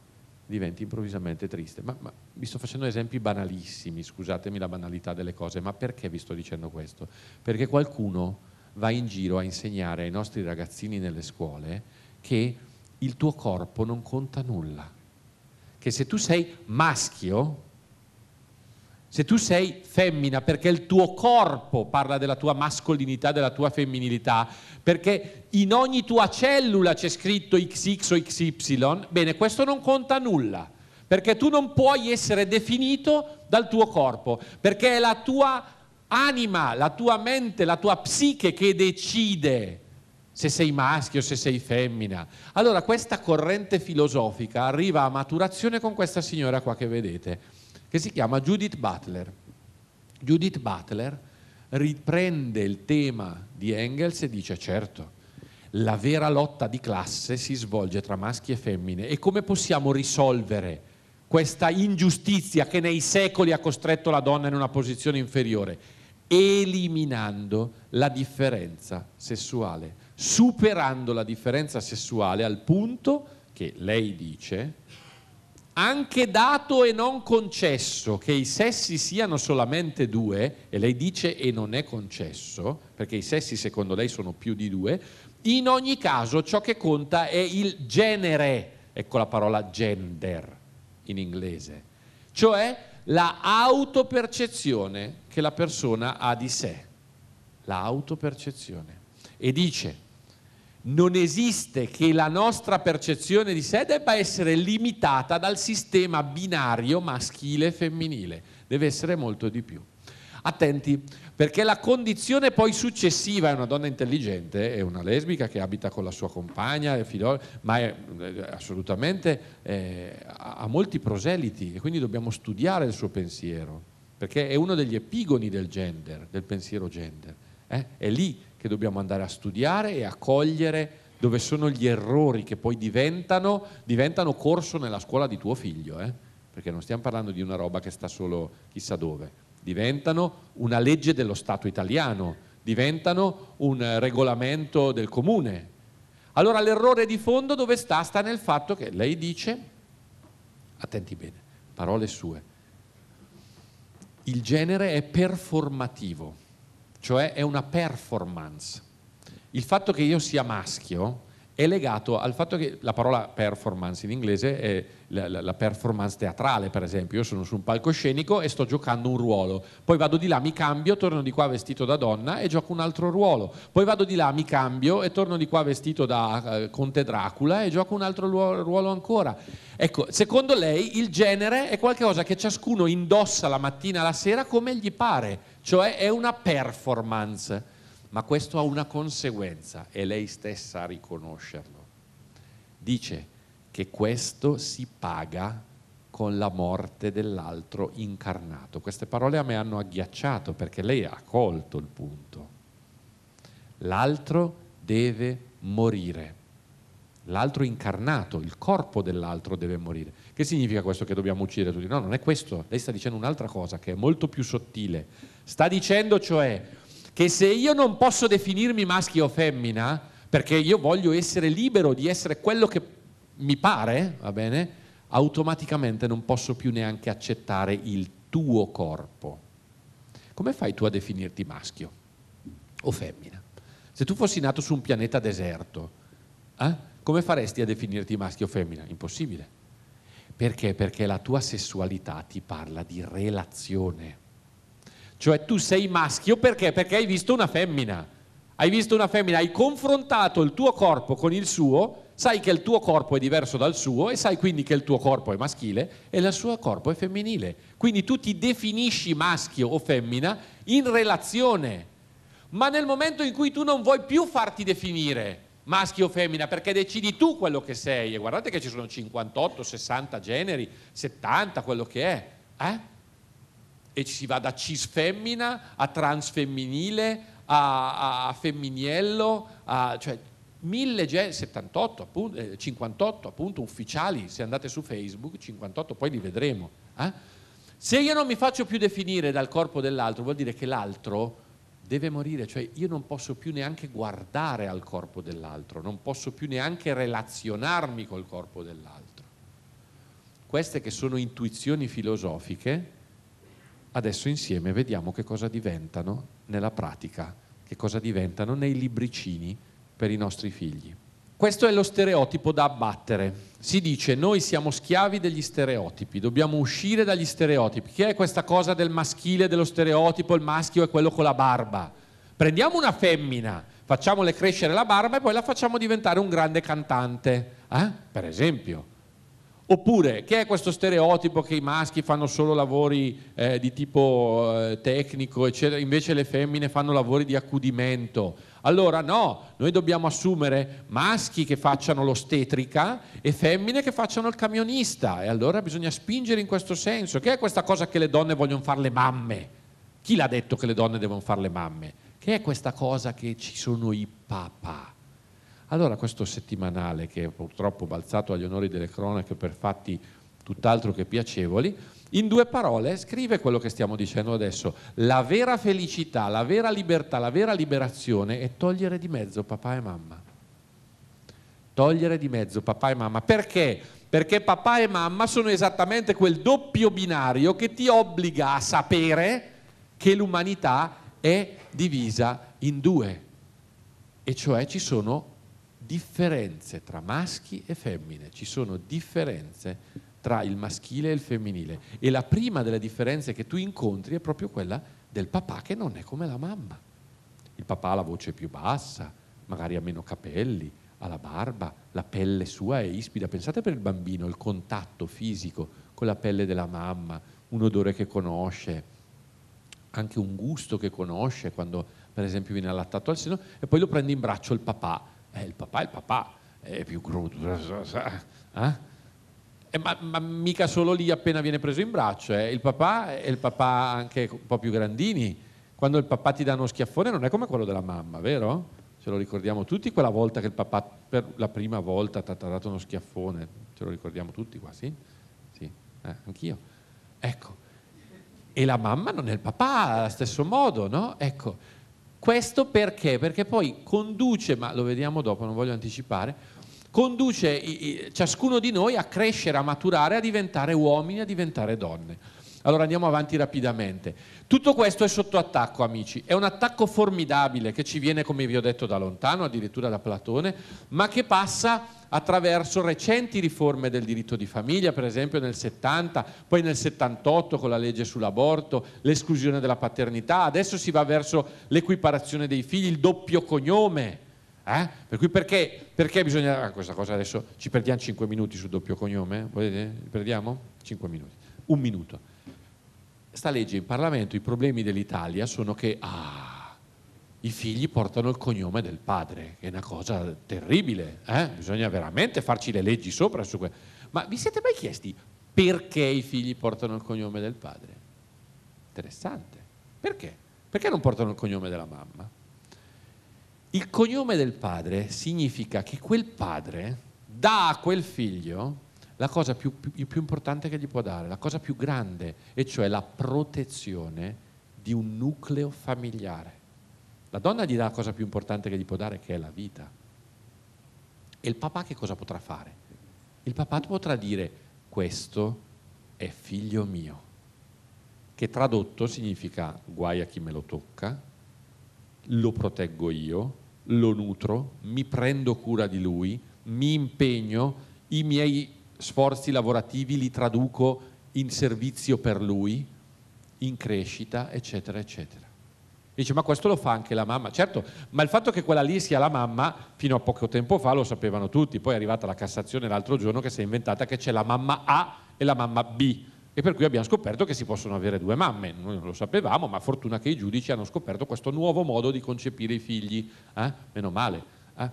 diventi improvvisamente triste. Ma, ma, vi sto facendo esempi banalissimi, scusatemi la banalità delle cose, ma perché vi sto dicendo questo? Perché qualcuno va in giro a insegnare ai nostri ragazzini nelle scuole che il tuo corpo non conta nulla, che se tu sei maschio se tu sei femmina perché il tuo corpo parla della tua mascolinità, della tua femminilità, perché in ogni tua cellula c'è scritto XX o XY, bene, questo non conta nulla, perché tu non puoi essere definito dal tuo corpo, perché è la tua anima, la tua mente, la tua psiche che decide se sei maschio, se sei femmina. Allora questa corrente filosofica arriva a maturazione con questa signora qua che vedete che si chiama Judith Butler. Judith Butler riprende il tema di Engels e dice certo, la vera lotta di classe si svolge tra maschi e femmine e come possiamo risolvere questa ingiustizia che nei secoli ha costretto la donna in una posizione inferiore? Eliminando la differenza sessuale, superando la differenza sessuale al punto che lei dice anche dato e non concesso che i sessi siano solamente due, e lei dice e non è concesso, perché i sessi secondo lei sono più di due, in ogni caso ciò che conta è il genere, ecco la parola gender in inglese, cioè la autopercezione che la persona ha di sé, la autopercezione. E dice, non esiste che la nostra percezione di sé debba essere limitata dal sistema binario maschile e femminile, deve essere molto di più. Attenti, perché la condizione poi successiva è una donna intelligente, è una lesbica che abita con la sua compagna, è figlio, ma è, eh, assolutamente è, eh, ha molti proseliti e quindi dobbiamo studiare il suo pensiero, perché è uno degli epigoni del gender, del pensiero gender. Eh? È lì che dobbiamo andare a studiare e a cogliere dove sono gli errori che poi diventano, diventano corso nella scuola di tuo figlio, eh? perché non stiamo parlando di una roba che sta solo chissà dove, diventano una legge dello Stato italiano, diventano un eh, regolamento del comune. Allora l'errore di fondo dove sta? Sta nel fatto che lei dice, attenti bene, parole sue, il genere è performativo cioè è una performance. Il fatto che io sia maschio è legato al fatto che la parola performance in inglese è la, la, la, performance teatrale, per esempio. Io sono su un palcoscenico e sto giocando un ruolo. Poi vado di là, mi cambio, torno di qua vestito da donna e gioco un altro ruolo. Poi vado di là, mi cambio e torno di qua vestito da eh, Conte Dracula e gioco un altro ruolo ancora. Ecco, secondo lei il genere è qualcosa che ciascuno indossa la mattina e la sera come gli pare cioè è una performance, ma questo ha una conseguenza e lei stessa a riconoscerlo. Dice che questo si paga con la morte dell'altro incarnato. Queste parole a me hanno agghiacciato perché lei ha colto il punto. L'altro deve morire. L'altro incarnato, il corpo dell'altro deve morire. Che significa questo che dobbiamo uccidere tutti? No, non è questo. Lei sta dicendo un'altra cosa che è molto più sottile Sta dicendo cioè che se io non posso definirmi maschio o femmina, perché io voglio essere libero di essere quello che mi pare, va bene, automaticamente non posso più neanche accettare il tuo corpo. Come fai tu a definirti maschio o femmina? Se tu fossi nato su un pianeta deserto, eh, come faresti a definirti maschio o femmina? Impossibile. Perché? Perché la tua sessualità ti parla di relazione cioè tu sei maschio perché? Perché hai visto una femmina. Hai visto una femmina, hai confrontato il tuo corpo con il suo, sai che il tuo corpo è diverso dal suo e sai quindi che il tuo corpo è maschile e il suo corpo è femminile. Quindi tu ti definisci maschio o femmina in relazione. Ma nel momento in cui tu non vuoi più farti definire maschio o femmina, perché decidi tu quello che sei, e guardate che ci sono 58, 60 generi, 70, quello che è, eh? e ci si va da cis femmina a trans femminile a, a femminiello, a, cioè 1078 appunto, eh, 58 appunto ufficiali, se andate su Facebook, 58 poi li vedremo. Eh? Se io non mi faccio più definire dal corpo dell'altro, vuol dire che l'altro deve morire, cioè io non posso più neanche guardare al corpo dell'altro, non posso più neanche relazionarmi col corpo dell'altro. Queste che sono intuizioni filosofiche, Adesso insieme vediamo che cosa diventano nella pratica, che cosa diventano nei libricini per i nostri figli. Questo è lo stereotipo da abbattere. Si dice noi siamo schiavi degli stereotipi, dobbiamo uscire dagli stereotipi. Che è questa cosa del maschile, dello stereotipo, il maschio è quello con la barba. Prendiamo una femmina, facciamole crescere la barba e poi la facciamo diventare un grande cantante, eh? per esempio Oppure che è questo stereotipo che i maschi fanno solo lavori eh, di tipo eh, tecnico, eccetera, invece le femmine fanno lavori di accudimento. Allora no, noi dobbiamo assumere maschi che facciano l'ostetrica e femmine che facciano il camionista e allora bisogna spingere in questo senso. Che è questa cosa che le donne vogliono fare le mamme? Chi l'ha detto che le donne devono fare le mamme? Che è questa cosa che ci sono i papà? Allora questo settimanale, che è purtroppo balzato agli onori delle cronache per fatti tutt'altro che piacevoli, in due parole scrive quello che stiamo dicendo adesso. La vera felicità, la vera libertà, la vera liberazione è togliere di mezzo papà e mamma. Togliere di mezzo papà e mamma. Perché? Perché papà e mamma sono esattamente quel doppio binario che ti obbliga a sapere che l'umanità è divisa in due. E cioè ci sono differenze tra maschi e femmine, ci sono differenze tra il maschile e il femminile e la prima delle differenze che tu incontri è proprio quella del papà che non è come la mamma. Il papà ha la voce più bassa, magari ha meno capelli, ha la barba, la pelle sua è ispida. Pensate per il bambino il contatto fisico con la pelle della mamma, un odore che conosce, anche un gusto che conosce quando per esempio viene allattato al seno e poi lo prende in braccio il papà eh, il papà è il papà, è più crudo. Eh? eh? Ma, ma, mica solo lì appena viene preso in braccio, eh. il papà è il papà anche un po' più grandini. Quando il papà ti dà uno schiaffone non è come quello della mamma, vero? Ce lo ricordiamo tutti quella volta che il papà per la prima volta ti ha dato uno schiaffone, ce lo ricordiamo tutti qua, sì? Sì, eh, anch'io. Ecco, e la mamma non è il papà allo stesso modo, no? Ecco, questo perché? Perché poi conduce, ma lo vediamo dopo, non voglio anticipare, conduce ciascuno di noi a crescere, a maturare, a diventare uomini, a diventare donne. Allora andiamo avanti rapidamente. Tutto questo è sotto attacco, amici. È un attacco formidabile che ci viene, come vi ho detto, da lontano, addirittura da Platone, ma che passa attraverso recenti riforme del diritto di famiglia, per esempio nel 70, poi nel 78 con la legge sull'aborto, l'esclusione della paternità, adesso si va verso l'equiparazione dei figli, il doppio cognome. Eh? Per cui perché, perché bisogna... Ah, questa cosa adesso ci perdiamo 5 minuti sul doppio cognome, volete? Perdiamo? 5 minuti, un minuto sta legge in Parlamento i problemi dell'Italia sono che ah, i figli portano il cognome del padre, è una cosa terribile, eh? bisogna veramente farci le leggi sopra su questo. Ma vi siete mai chiesti perché i figli portano il cognome del padre? Interessante. Perché? Perché non portano il cognome della mamma? Il cognome del padre significa che quel padre dà a quel figlio la cosa più, più, più importante che gli può dare, la cosa più grande, e cioè la protezione di un nucleo familiare. La donna gli dà la cosa più importante che gli può dare, che è la vita. E il papà che cosa potrà fare? Il papà potrà dire questo è figlio mio, che tradotto significa guai a chi me lo tocca, lo proteggo io, lo nutro, mi prendo cura di lui, mi impegno, i miei sforzi lavorativi li traduco in servizio per lui, in crescita, eccetera, eccetera. Dice, ma questo lo fa anche la mamma. Certo, ma il fatto che quella lì sia la mamma, fino a poco tempo fa lo sapevano tutti, poi è arrivata la Cassazione l'altro giorno che si è inventata che c'è la mamma A e la mamma B, e per cui abbiamo scoperto che si possono avere due mamme. Noi non lo sapevamo, ma fortuna che i giudici hanno scoperto questo nuovo modo di concepire i figli. Eh? Meno male. Eh?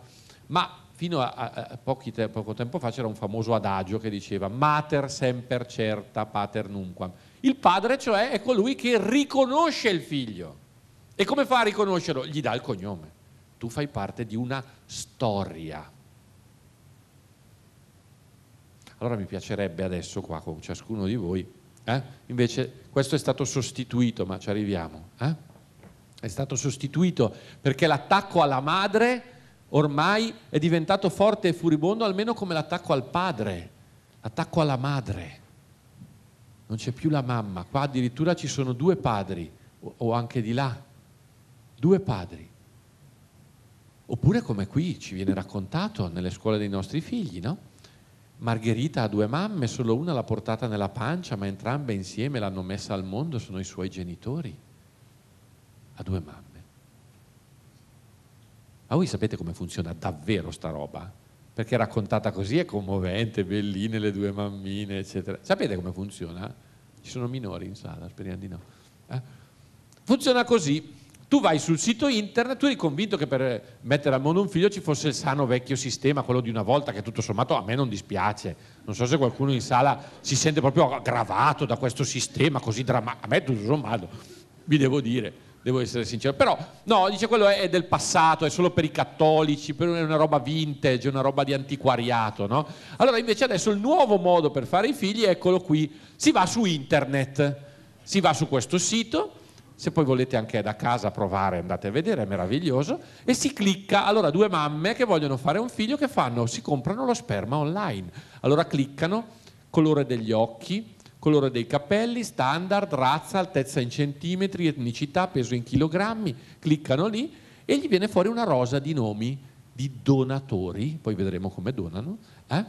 Ma fino a, a, a poco tempo fa c'era un famoso adagio che diceva mater semper certa pater nunquam. Il padre cioè è colui che riconosce il figlio. E come fa a riconoscerlo? Gli dà il cognome. Tu fai parte di una storia. Allora mi piacerebbe adesso qua con ciascuno di voi, eh? invece questo è stato sostituito, ma ci arriviamo. Eh? È stato sostituito perché l'attacco alla madre ormai è diventato forte e furibondo almeno come l'attacco al padre, l'attacco alla madre. Non c'è più la mamma, qua addirittura ci sono due padri, o anche di là, due padri. Oppure come qui ci viene raccontato nelle scuole dei nostri figli, no? Margherita ha due mamme, solo una l'ha portata nella pancia, ma entrambe insieme l'hanno messa al mondo, sono i suoi genitori. Ha due mamme. Ma voi sapete come funziona davvero sta roba? Perché raccontata così è commovente, belline le due mammine, eccetera. Sapete come funziona? Ci sono minori in sala, speriamo di no. Eh? Funziona così. Tu vai sul sito internet, tu eri convinto che per mettere al mondo un figlio ci fosse il sano vecchio sistema, quello di una volta, che tutto sommato a me non dispiace. Non so se qualcuno in sala si sente proprio aggravato da questo sistema così drammatico. A me tutto sommato, vi devo dire devo essere sincero. Però, no, dice quello è, del passato, è solo per i cattolici, per, è una roba vintage, una roba di antiquariato, no? Allora invece adesso il nuovo modo per fare i figli, eccolo qui, si va su internet, si va su questo sito, se poi volete anche da casa provare andate a vedere, è meraviglioso, e si clicca, allora due mamme che vogliono fare un figlio che fanno? Si comprano lo sperma online, allora cliccano, colore degli occhi, colore dei capelli, standard, razza, altezza in centimetri, etnicità, peso in chilogrammi, cliccano lì e gli viene fuori una rosa di nomi di donatori, poi vedremo come donano, eh,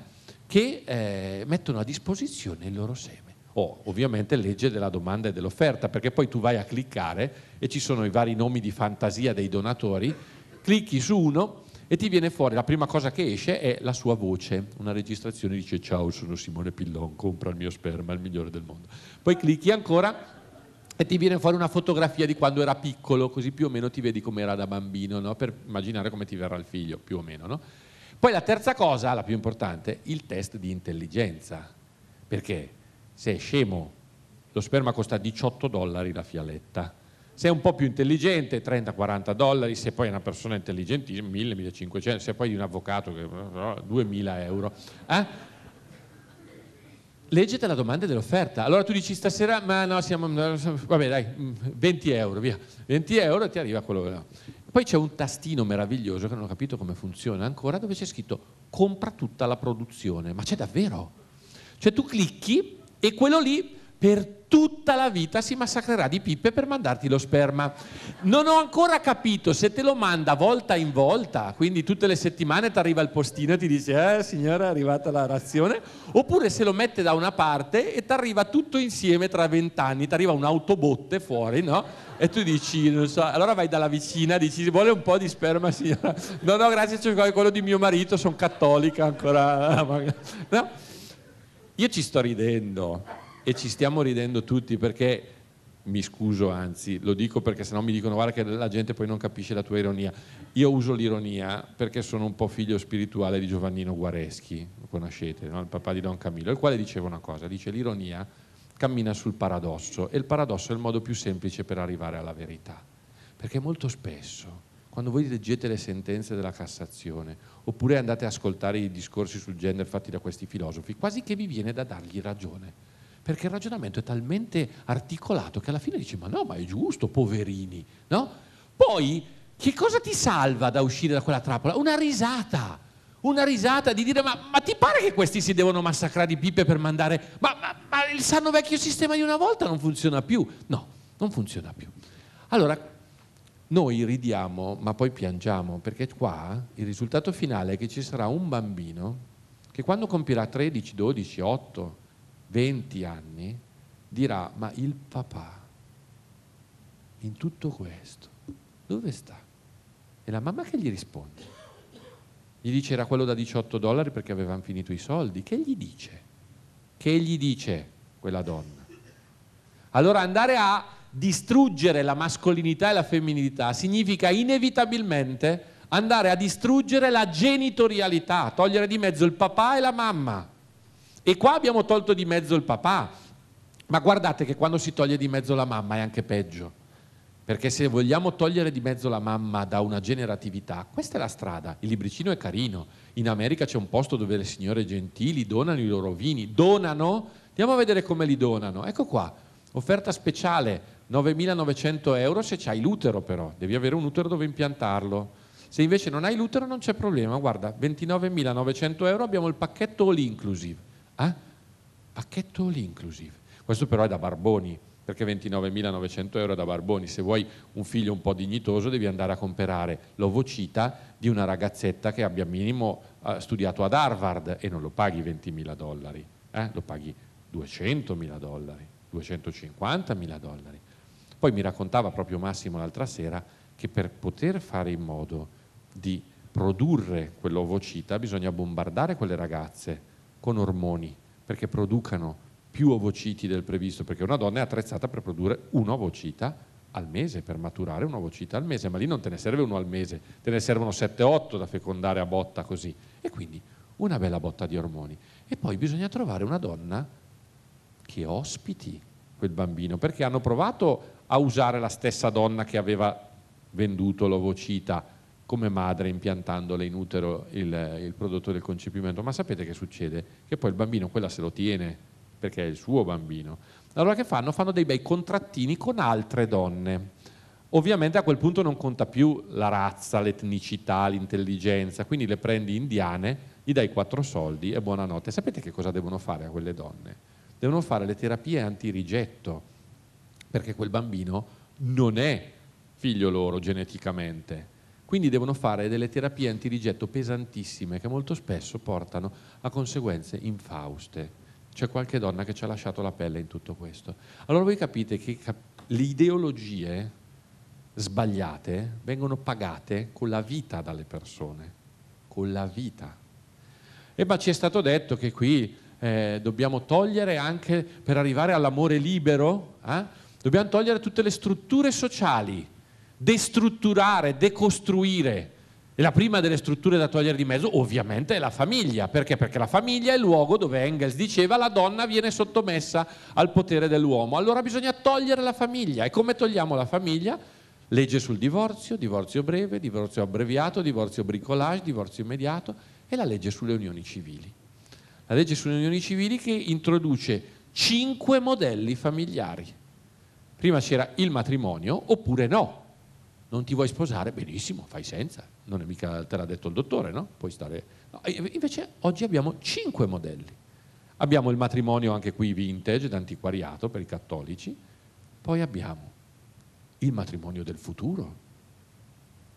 che eh, mettono a disposizione il loro seme. Oh, ovviamente legge della domanda e dell'offerta, perché poi tu vai a cliccare e ci sono i vari nomi di fantasia dei donatori, clicchi su uno e ti viene fuori, la prima cosa che esce è la sua voce, una registrazione dice ciao sono Simone Pillon, compra il mio sperma, il migliore del mondo. Poi clicchi ancora e ti viene fuori una fotografia di quando era piccolo, così più o meno ti vedi come era da bambino, no? per immaginare come ti verrà il figlio, più o meno. No? Poi la terza cosa, la più importante, il test di intelligenza, perché se è scemo lo sperma costa 18 dollari la fialetta se è un po' più intelligente 30-40 dollari, se poi è una persona intelligentissima 1000-1500, se poi è un avvocato 2000 euro. Eh? Leggete la domanda dell'offerta. Allora tu dici stasera, ma no, siamo, vabbè dai, 20 mm, euro, via. 20 euro e ti arriva quello No. Poi c'è un tastino meraviglioso che non ho capito come funziona ancora, dove c'è scritto compra tutta la produzione. Ma c'è davvero? Cioè tu clicchi e quello lì per tutta la vita si massacrerà di pippe per mandarti lo sperma. Non ho ancora capito se te lo manda volta in volta, quindi tutte le settimane ti arriva il postino e ti dice eh signora è arrivata la razione, oppure se lo mette da una parte e ti arriva tutto insieme tra vent'anni, ti arriva un'autobotte fuori, no? E tu dici, non so, allora vai dalla vicina, dici vuole un po' di sperma signora? No, no, grazie, c'è quello di mio marito, sono cattolica ancora. No? Io ci sto ridendo e ci stiamo ridendo tutti perché mi scuso anzi, lo dico perché sennò mi dicono guarda che la gente poi non capisce la tua ironia. Io uso l'ironia perché sono un po' figlio spirituale di Giovannino Guareschi, lo conoscete, no? il papà di Don Camillo, il quale diceva una cosa, dice l'ironia cammina sul paradosso e il paradosso è il modo più semplice per arrivare alla verità, perché molto spesso quando voi leggete le sentenze della Cassazione oppure andate a ascoltare i discorsi sul gender fatti da questi filosofi, quasi che vi viene da dargli ragione perché il ragionamento è talmente articolato che alla fine dici ma no, ma è giusto, poverini, no? Poi che cosa ti salva da uscire da quella trappola? Una risata, una risata di dire ma, ma ti pare che questi si devono massacrare di pippe per mandare, ma, ma, ma il sanno vecchio sistema di una volta non funziona più? No, non funziona più. Allora, noi ridiamo ma poi piangiamo perché qua il risultato finale è che ci sarà un bambino che quando compirà 13, 12, 8, 20 anni dirà, ma il papà in tutto questo dove sta? E la mamma che gli risponde? Gli dice era quello da 18 dollari perché avevano finito i soldi. Che gli dice? Che gli dice quella donna? Allora andare a distruggere la mascolinità e la femminilità significa inevitabilmente andare a distruggere la genitorialità, togliere di mezzo il papà e la mamma. E qua abbiamo tolto di mezzo il papà, ma guardate che quando si toglie di mezzo la mamma è anche peggio. Perché se vogliamo togliere di mezzo la mamma da una generatività, questa è la strada. Il libricino è carino. In America c'è un posto dove le signore gentili donano i loro vini. Donano? Andiamo a vedere come li donano. Ecco qua, offerta speciale, 9.900 euro se hai l'utero però. Devi avere un utero dove impiantarlo. Se invece non hai l'utero non c'è problema. Guarda, 29.900 euro abbiamo il pacchetto all inclusive a ah? pacchetto all inclusive. Questo però è da Barboni, perché 29.900 euro è da Barboni, se vuoi un figlio un po' dignitoso devi andare a comprare l'ovocita di una ragazzetta che abbia minimo eh, studiato ad Harvard e non lo paghi 20.000 dollari, eh? lo paghi 200.000 dollari, 250.000 dollari. Poi mi raccontava proprio Massimo l'altra sera che per poter fare in modo di produrre quell'ovocita bisogna bombardare quelle ragazze con ormoni perché producano più ovociti del previsto, perché una donna è attrezzata per produrre un ovocita al mese, per maturare un ovocita al mese, ma lì non te ne serve uno al mese, te ne servono 7-8 da fecondare a botta così. E quindi una bella botta di ormoni. E poi bisogna trovare una donna che ospiti quel bambino, perché hanno provato a usare la stessa donna che aveva venduto l'ovocita come madre impiantandole in utero il, il, prodotto del concepimento, ma sapete che succede? Che poi il bambino quella se lo tiene perché è il suo bambino. Allora che fanno? Fanno dei bei contrattini con altre donne. Ovviamente a quel punto non conta più la razza, l'etnicità, l'intelligenza, quindi le prendi indiane, gli dai quattro soldi e buonanotte. Sapete che cosa devono fare a quelle donne? Devono fare le terapie antirigetto, perché quel bambino non è figlio loro geneticamente, quindi devono fare delle terapie antirigetto pesantissime che molto spesso portano a conseguenze infauste. C'è qualche donna che ci ha lasciato la pelle in tutto questo. Allora voi capite che le ideologie sbagliate vengono pagate con la vita dalle persone, con la vita. E ma ci è stato detto che qui eh, dobbiamo togliere anche per arrivare all'amore libero, eh? dobbiamo togliere tutte le strutture sociali destrutturare, decostruire. E la prima delle strutture da togliere di mezzo ovviamente è la famiglia, perché? Perché la famiglia è il luogo dove Engels diceva la donna viene sottomessa al potere dell'uomo. Allora bisogna togliere la famiglia. E come togliamo la famiglia? Legge sul divorzio, divorzio breve, divorzio abbreviato, divorzio bricolage, divorzio immediato e la legge sulle unioni civili. La legge sulle unioni civili che introduce cinque modelli familiari. Prima c'era il matrimonio oppure no, non ti vuoi sposare? Benissimo, fai senza. Non è mica, te l'ha detto il dottore, no? Puoi stare... No, invece oggi abbiamo cinque modelli. Abbiamo il matrimonio anche qui vintage, d'antiquariato per i cattolici. Poi abbiamo il matrimonio del futuro,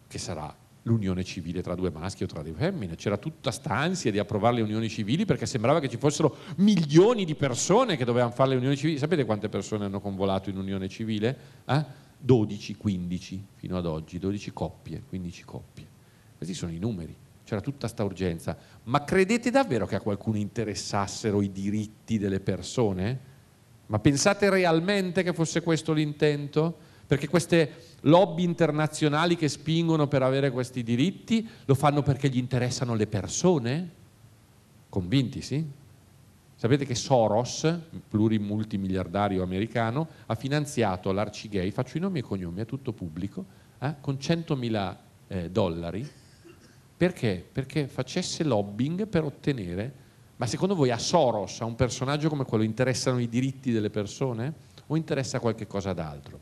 che sarà l'unione civile tra due maschi o tra due femmine. C'era tutta sta ansia di approvare le unioni civili perché sembrava che ci fossero milioni di persone che dovevano fare le unioni civili. Sapete quante persone hanno convolato in unione civile? Eh? 12, 15 fino ad oggi, 12 coppie, 15 coppie. Questi sono i numeri, c'era tutta questa urgenza. Ma credete davvero che a qualcuno interessassero i diritti delle persone? Ma pensate realmente che fosse questo l'intento? Perché queste lobby internazionali che spingono per avere questi diritti lo fanno perché gli interessano le persone? Convinti, sì? Sapete che Soros, plurimultimiliardario americano, ha finanziato l'Arcigay, faccio i nomi e cognomi, è tutto pubblico, eh, con 100.000 eh, dollari. Perché? Perché facesse lobbying per ottenere... Ma secondo voi a Soros, a un personaggio come quello, interessano i diritti delle persone o interessa qualche cosa d'altro?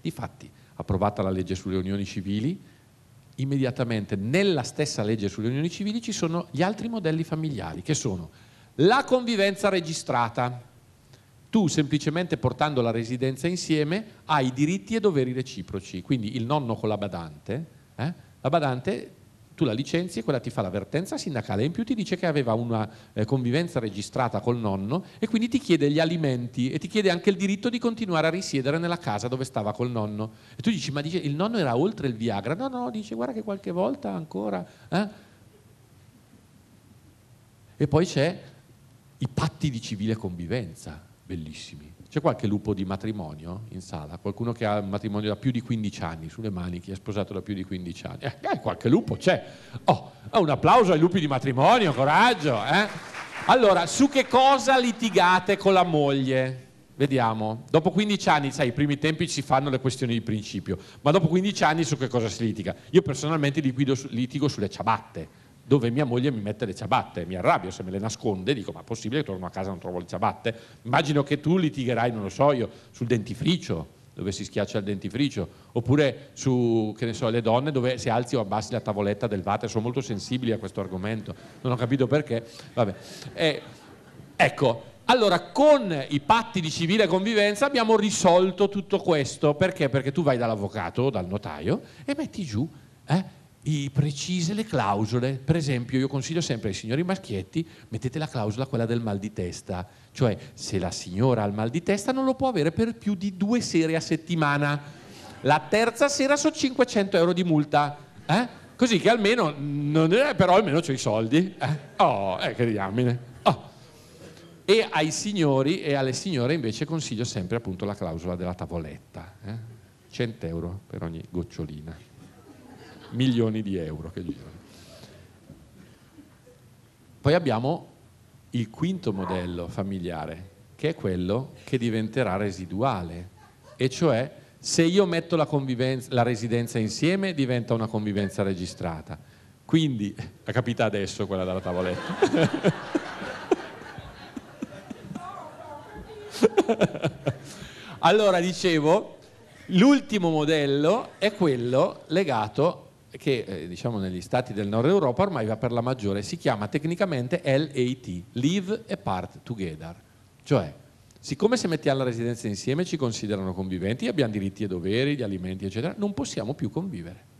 Difatti, approvata la legge sulle unioni civili, immediatamente nella stessa legge sulle unioni civili ci sono gli altri modelli familiari che sono la convivenza registrata. Tu semplicemente portando la residenza insieme hai diritti e doveri reciproci, quindi il nonno con la badante, eh? la badante tu la licenzi e quella ti fa l'avvertenza sindacale in più ti dice che aveva una eh, convivenza registrata col nonno e quindi ti chiede gli alimenti e ti chiede anche il diritto di continuare a risiedere nella casa dove stava col nonno. E tu dici, ma dice, il nonno era oltre il Viagra? No, no, dice, guarda che qualche volta ancora... Eh? E poi c'è i patti di civile convivenza, bellissimi. C'è qualche lupo di matrimonio in sala? Qualcuno che ha un matrimonio da più di 15 anni sulle mani, chi è sposato da più di 15 anni? Eh, eh, qualche lupo c'è. Oh, eh, un applauso ai lupi di matrimonio, coraggio. Eh? Allora, su che cosa litigate con la moglie? Vediamo. Dopo 15 anni, sai, i primi tempi si fanno le questioni di principio, ma dopo 15 anni su che cosa si litiga? Io personalmente litigo, litigo sulle ciabatte dove mia moglie mi mette le ciabatte, mi arrabbio se me le nasconde, dico ma è possibile che torno a casa e non trovo le ciabatte? Immagino che tu litigherai, non lo so io, sul dentifricio, dove si schiaccia il dentifricio, oppure su, che ne so, le donne dove si alzi o abbassi la tavoletta del water, sono molto sensibili a questo argomento, non ho capito perché, vabbè. E, ecco, allora, con i patti di civile convivenza abbiamo risolto tutto questo. Perché? Perché tu vai dall'avvocato, dal notaio e metti giù eh, precise le clausole. Per esempio, io consiglio sempre ai signori maschietti, mettete la clausola quella del mal di testa, cioè se la signora ha il mal di testa non lo può avere per più di due sere a settimana. La terza sera sono 500 euro di multa. Eh? Così che almeno, non è, però almeno ho i soldi. Eh? Oh, eh, che diamine. Oh. E ai signori e alle signore invece consiglio sempre appunto la clausola della tavoletta. Eh? 100 euro per ogni gocciolina milioni di euro che girano. Poi abbiamo il quinto modello familiare, che è quello che diventerà residuale, e cioè se io metto la, la residenza insieme diventa una convivenza registrata. Quindi, la capita adesso quella dalla tavoletta. allora, dicevo, l'ultimo modello è quello legato che eh, diciamo negli stati del nord Europa ormai va per la maggiore, si chiama tecnicamente LAT, Live Apart Together, cioè siccome se mettiamo la residenza insieme ci considerano conviventi, abbiamo diritti e doveri, gli alimenti eccetera, non possiamo più convivere.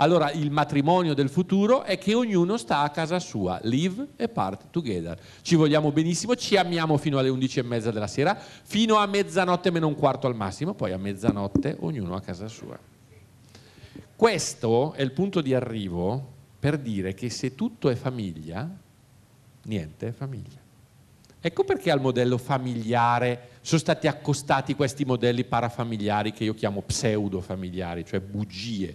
Allora il matrimonio del futuro è che ognuno sta a casa sua, live e part together. Ci vogliamo benissimo, ci amiamo fino alle 11 e mezza della sera, fino a mezzanotte meno un quarto al massimo, poi a mezzanotte ognuno a casa sua. Questo è il punto di arrivo per dire che se tutto è famiglia, niente è famiglia. Ecco perché al modello familiare sono stati accostati questi modelli parafamiliari che io chiamo pseudofamiliari, cioè bugie.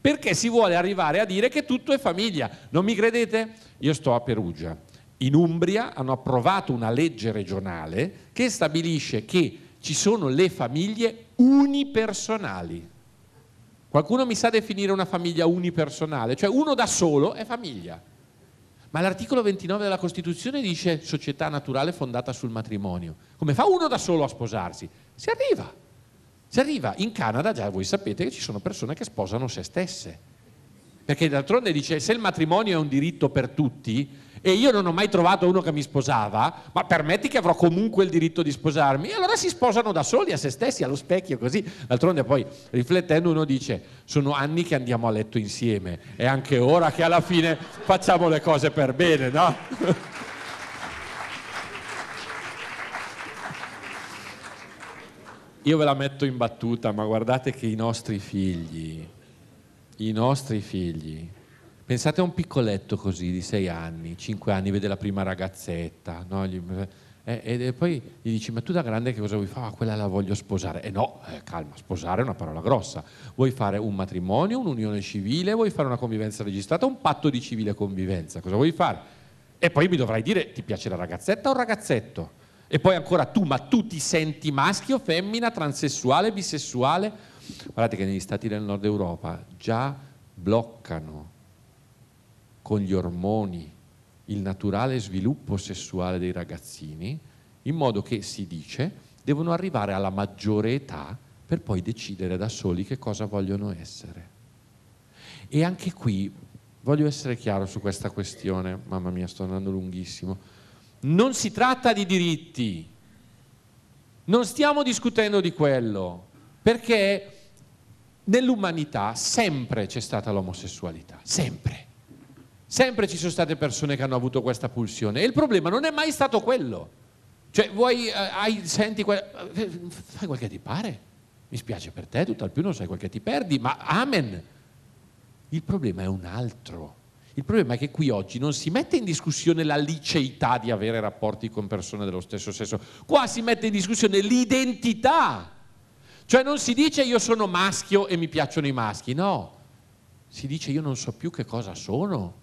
Perché si vuole arrivare a dire che tutto è famiglia. Non mi credete? Io sto a Perugia. In Umbria hanno approvato una legge regionale che stabilisce che ci sono le famiglie unipersonali. Qualcuno mi sa definire una famiglia unipersonale, cioè uno da solo è famiglia. Ma l'articolo 29 della Costituzione dice società naturale fondata sul matrimonio. Come fa uno da solo a sposarsi? Si arriva. Si arriva. In Canada già voi sapete che ci sono persone che sposano se stesse. Perché d'altronde dice se il matrimonio è un diritto per tutti, e io non ho mai trovato uno che mi sposava, ma permetti che avrò comunque il diritto di sposarmi. E allora si sposano da soli, a se stessi, allo specchio, così. D'altronde poi, riflettendo, uno dice, sono anni che andiamo a letto insieme, è anche ora che alla fine facciamo le cose per bene, no? Io ve la metto in battuta, ma guardate che i nostri figli, i nostri figli, Pensate a un piccoletto così di sei anni, cinque anni, vede la prima ragazzetta, no? Gli, e eh, eh, poi gli dici, ma tu da grande che cosa vuoi fare? Ah, quella la voglio sposare. E eh, no, eh, calma, sposare è una parola grossa. Vuoi fare un matrimonio, un'unione civile, vuoi fare una convivenza registrata, un patto di civile convivenza, cosa vuoi fare? E poi mi dovrai dire, ti piace la ragazzetta o il ragazzetto? E poi ancora tu, ma tu ti senti maschio, femmina, transessuale, bisessuale? Guardate che negli stati del nord Europa già bloccano con gli ormoni il naturale sviluppo sessuale dei ragazzini, in modo che si dice devono arrivare alla maggiore età per poi decidere da soli che cosa vogliono essere. E anche qui voglio essere chiaro su questa questione, mamma mia sto andando lunghissimo, non si tratta di diritti, non stiamo discutendo di quello, perché nell'umanità sempre c'è stata l'omosessualità, sempre. Sempre ci sono state persone che hanno avuto questa pulsione e il problema non è mai stato quello. Cioè, vuoi, eh, hai, senti, eh, fai quel che ti pare. Mi spiace per te, tutt'al più non sai quel che ti perdi, ma amen. Il problema è un altro. Il problema è che qui oggi non si mette in discussione la liceità di avere rapporti con persone dello stesso sesso, qua si mette in discussione l'identità. Cioè non si dice io sono maschio e mi piacciono i maschi, no. Si dice io non so più che cosa sono,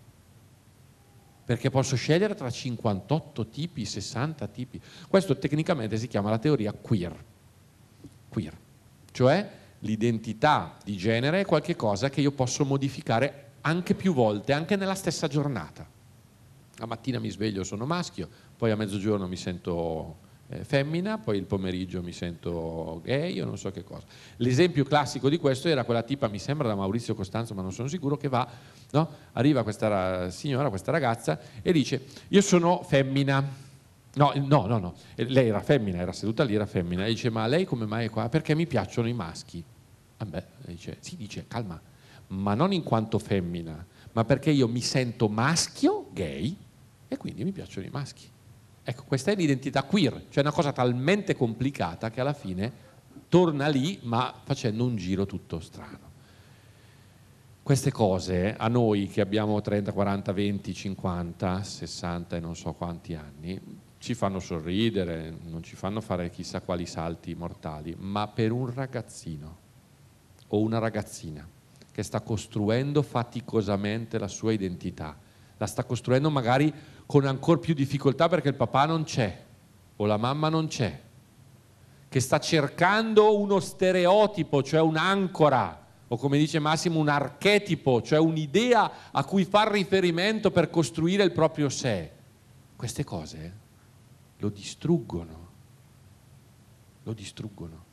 perché posso scegliere tra 58 tipi, 60 tipi. Questo tecnicamente si chiama la teoria queer, queer. cioè l'identità di genere è qualcosa che io posso modificare anche più volte, anche nella stessa giornata. La mattina mi sveglio, e sono maschio, poi a mezzogiorno mi sento eh, femmina, poi il pomeriggio mi sento gay o non so che cosa. L'esempio classico di questo era quella tipa, mi sembra da Maurizio Costanzo, ma non sono sicuro, che va, no? arriva questa signora, questa ragazza e dice io sono femmina. No, no, no, no, lei era femmina, era seduta lì, era femmina, e dice ma lei come mai è qua? Perché mi piacciono i maschi. Ah dice, si dice, calma, ma non in quanto femmina, ma perché io mi sento maschio, gay, e quindi mi piacciono i maschi. Ecco, questa è l'identità queer, cioè una cosa talmente complicata che alla fine torna lì ma facendo un giro tutto strano. Queste cose a noi che abbiamo 30, 40, 20, 50, 60 e non so quanti anni, ci fanno sorridere, non ci fanno fare chissà quali salti mortali, ma per un ragazzino o una ragazzina che sta costruendo faticosamente la sua identità, la sta costruendo magari con ancora più difficoltà perché il papà non c'è o la mamma non c'è, che sta cercando uno stereotipo, cioè un'ancora, o come dice Massimo un archetipo, cioè un'idea a cui far riferimento per costruire il proprio sé. Queste cose lo distruggono, lo distruggono.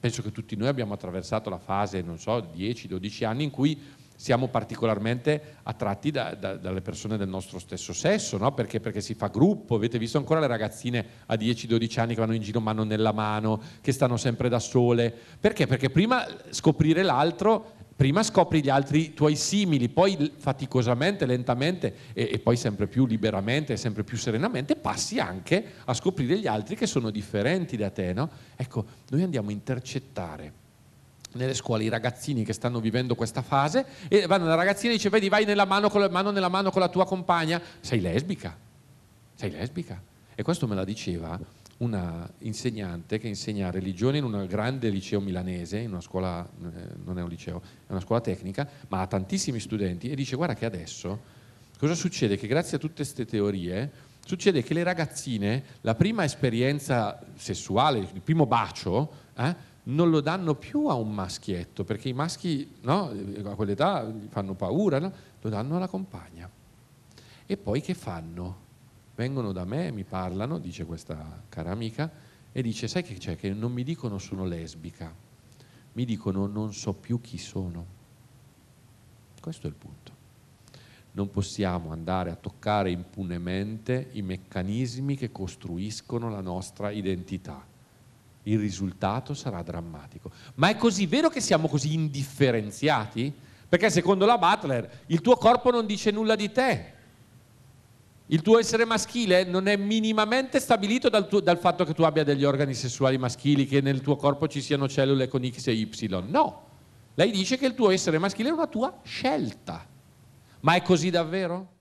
Penso che tutti noi abbiamo attraversato la fase, non so, 10-12 anni in cui siamo particolarmente attratti da, da, dalle persone del nostro stesso sesso, no? perché, perché, si fa gruppo, avete visto ancora le ragazzine a 10-12 anni che vanno in giro mano nella mano, che stanno sempre da sole, perché? Perché prima scoprire l'altro, prima scopri gli altri tuoi simili, poi faticosamente, lentamente e, e poi sempre più liberamente, sempre più serenamente passi anche a scoprire gli altri che sono differenti da te. No? Ecco, noi andiamo a intercettare nelle scuole i ragazzini che stanno vivendo questa fase e vanno alla ragazzina e dice vedi vai nella mano, la, mano nella mano con la tua compagna sei lesbica sei lesbica e questo me la diceva una insegnante che insegna religione in un grande liceo milanese, in una scuola, eh, non è un liceo, è una scuola tecnica, ma ha tantissimi studenti e dice guarda che adesso cosa succede? Che grazie a tutte queste teorie succede che le ragazzine la prima esperienza sessuale, il primo bacio, eh, non lo danno più a un maschietto, perché i maschi no, a quell'età gli fanno paura, no? lo danno alla compagna. E poi che fanno? Vengono da me, mi parlano, dice questa cara amica, e dice, sai che c'è? Che non mi dicono sono lesbica, mi dicono non so più chi sono. Questo è il punto. Non possiamo andare a toccare impunemente i meccanismi che costruiscono la nostra identità il risultato sarà drammatico. Ma è così vero che siamo così indifferenziati? Perché secondo la Butler il tuo corpo non dice nulla di te. Il tuo essere maschile non è minimamente stabilito dal, tuo, dal, fatto che tu abbia degli organi sessuali maschili, che nel tuo corpo ci siano cellule con X e Y. No, lei dice che il tuo essere maschile è una tua scelta. Ma è così davvero?